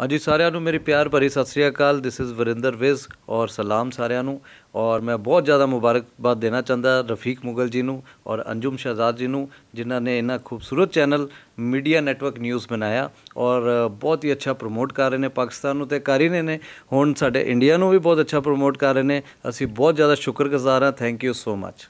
ਹਾਂਜੀ ਸਾਰਿਆਂ ਨੂੰ ਮੇਰੀ ਪਿਆਰ ਭਰੀ ਸਤਿ ਸ੍ਰੀ ਅਕਾਲ ਥਿਸ ਇਜ਼ ਵਰਿੰਦਰ ਵਿਜ਼ ਔਰ ਸਲਾਮ ਸਾਰਿਆਂ ਨੂੰ ਔਰ ਮੈਂ ਬਹੁਤ ਜ਼ਿਆਦਾ ਮੁਬਾਰਕਬਾਦ ਦੇਣਾ ਚਾਹੁੰਦਾ ਰਫੀਕ ਮੁਗਲ ਜੀ ਨੂੰ ਔਰ ਅੰਜੁਮ ਸ਼ਹਜ਼ਾਦ ਜੀ ਨੂੰ ਜਿਨ੍ਹਾਂ ਨੇ ਇਹਨਾਂ ਖੂਬਸੂਰਤ ਚੈਨਲ ਮੀਡੀਆ ਨੈਟਵਰਕ ਨਿਊਜ਼ ਬਣਾਇਆ ਔਰ ਬਹੁਤ ਹੀ ਅੱਛਾ ਪ੍ਰਮੋਟ ਕਰ ਰਹੇ ਨੇ ਪਾਕਿਸਤਾਨ ਨੂੰ ਤੇ ਕਰ ਹੀ ਨੇ ਹੁਣ ਸਾਡੇ ਇੰਡੀਆ ਨੂੰ ਵੀ ਬਹੁਤ ਅੱਛਾ ਪ੍ਰਮੋਟ ਕਰ ਰਹੇ ਨੇ ਅਸੀਂ ਬਹੁਤ ਜ਼ਿਆਦਾ ਸ਼ੁਕਰਗੁਜ਼ਾਰ ਹਾਂ ਥੈਂਕ ਯੂ ਸੋ ਮੱਚ